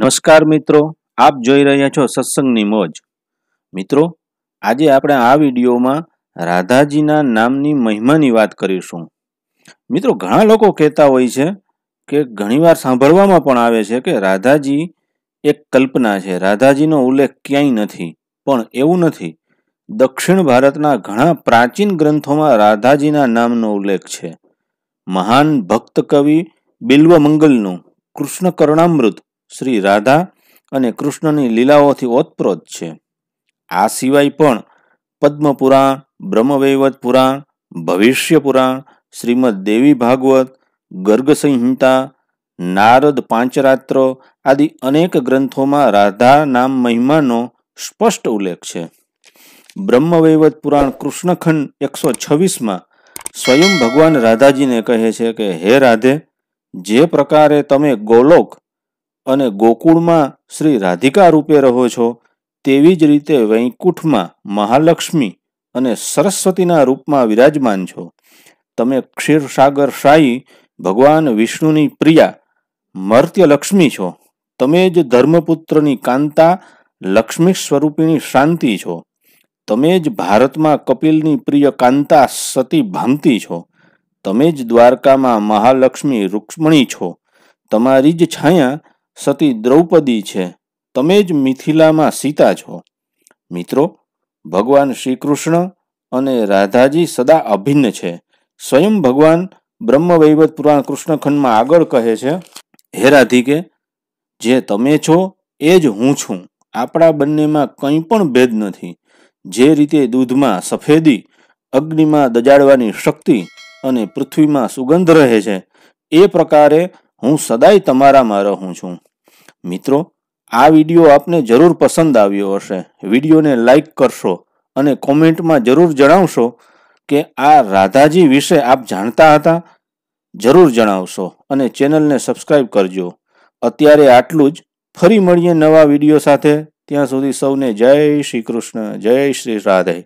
નમસ્કાર મિત્રો આપ જોઈ રહ્યા છો સત્સંગની મોજ મિત્રો આજે આપણે આ વિડીયોમાં રાધાજીના નામની મહિમાની વાત કરીશું મિત્રો ઘણા લોકો કહેતા હોય છે કે ઘણીવાર સાંભળવામાં પણ આવે છે કે રાધાજી એક કલ્પના છે રાધાજીનો ઉલ્લેખ ક્યાંય નથી પણ એવું નથી દક્ષિણ ભારતના ઘણા પ્રાચીન ગ્રંથોમાં રાધાજીના નામનો ઉલ્લેખ છે મહાન ભક્ત કવિ બિલ્વ મંગલનું કૃષ્ણ કરણામૃત શ્રી રાધા અને કૃષ્ણની લીલાઓથી ઓતપ્રોત છે આ સિવાય પણ પદ્મપુરાણ બ્રહ્મવૈવત પુરાણ ભવિષ્ય પુરાણ શ્રીમદ દેવી ભાગવત ગર્ગ સંહિતા નારદ પાંચરાત્ર આદિ અનેક ગ્રંથોમાં રાધા નામ મહિમાનો સ્પષ્ટ ઉલ્લેખ છે બ્રહ્મવૈવત પુરાણ કૃષ્ણખંડ એકસો છવ્વીસમાં સ્વયં ભગવાન રાધાજીને કહે છે કે હે રાધે જે પ્રકારે તમે ગોલોક અને ગોકુળમાં શ્રી રાધિકા રૂપે રહો છો તેવી જ રીતે વૈકુંઠમાં મહાલક્ષ્મી અને સરસ્વતીના રૂપમાં વિરાજમાન છો તમે ક્ષીરસાગર શાહી ભગવાન વિષ્ણુની પ્રિયા મર્ત્યલક્ષ્મી છો તમે જ ધર્મપુત્રની કાંતા લક્ષ્મી સ્વરૂપિણી શાંતિ છો તમે જ ભારતમાં કપિલની પ્રિય કાંતા સતી ભામતી છો તમે જ દ્વારકામાં મહાલક્ષ્મી રૂક્ષ્મણી છો તમારી જ છાયા સતી દ્રૌપદી છે તમે જ મિથિલામાં સીતા છો મિત્રો ભગવાન શ્રી કૃષ્ણ અને રાધાજી સદા અભિન્ન છે સ્વયં ભગવાન બ્રહ્મવૈવત પુરાણ કૃષ્ણખંડમાં આગળ કહે છે હે રાધિકે જે તમે છો એ જ હું છું આપણા બંનેમાં કંઈ પણ ભેદ નથી જે રીતે દૂધમાં સફેદી અગ્નિમાં દજાડવાની શક્તિ અને પૃથ્વીમાં સુગંધ રહે છે એ પ્રકારે હું સદાય તમારામાં રહું છું મિત્રો આ વિડીયો આપને જરૂર પસંદ આવ્યો હશે વિડીયોને લાઇક કરશો અને કોમેન્ટમાં જરૂર જણાવશો કે આ રાધાજી વિશે આપ જાણતા હતા જરૂર જણાવશો અને ચેનલને સબસ્ક્રાઇબ કરજો અત્યારે આટલું જ ફરી મળીએ નવા વિડીયો સાથે ત્યાં સુધી સૌને જય શ્રી કૃષ્ણ જય શ્રી રાધે